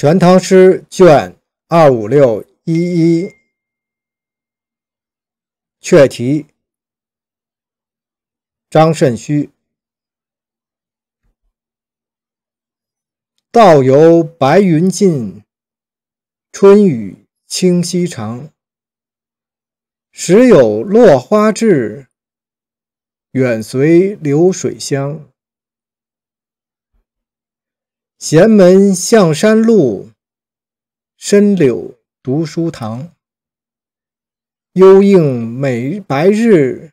《全唐诗》卷二五六一一，阙题。张慎虚。道由白云尽，春雨清溪长。时有落花至，远随流水香。闲门向山路，深柳读书堂。幽映美白日，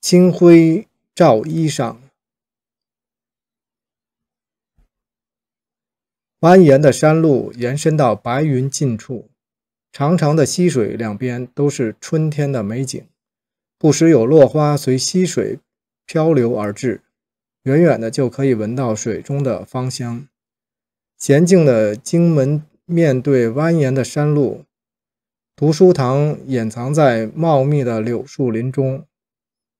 清辉照衣裳。蜿蜒的山路延伸到白云近处，长长的溪水两边都是春天的美景，不时有落花随溪水漂流而至。远远的就可以闻到水中的芳香。娴静的荆门面对蜿蜒的山路，读书堂掩藏在茂密的柳树林中。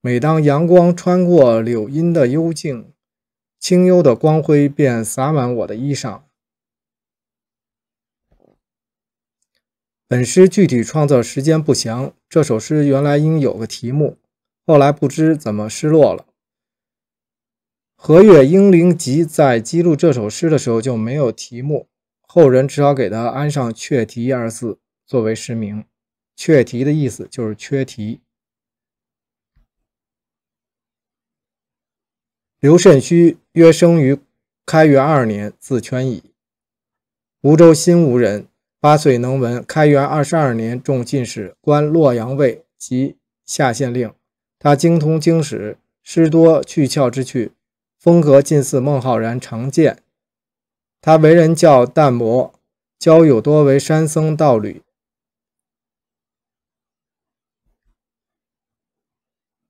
每当阳光穿过柳荫的幽静，清幽的光辉便洒满我的衣裳。本诗具体创作时间不详。这首诗原来应有个题目，后来不知怎么失落了。何月英灵集》在记录这首诗的时候就没有题目，后人只好给他安上“阙题”二字作为诗名。“阙题”的意思就是缺题。刘慎虚约生于开元二年，字全乙，吴州新吴人。八岁能文，开元二十二年中进士，官洛阳尉及下县令。他精通经史，诗多去窍之趣。风格近似孟浩然，常见。他为人较淡泊，交友多为山僧道侣。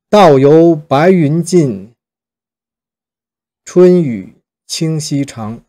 道游白云尽，春雨清溪长。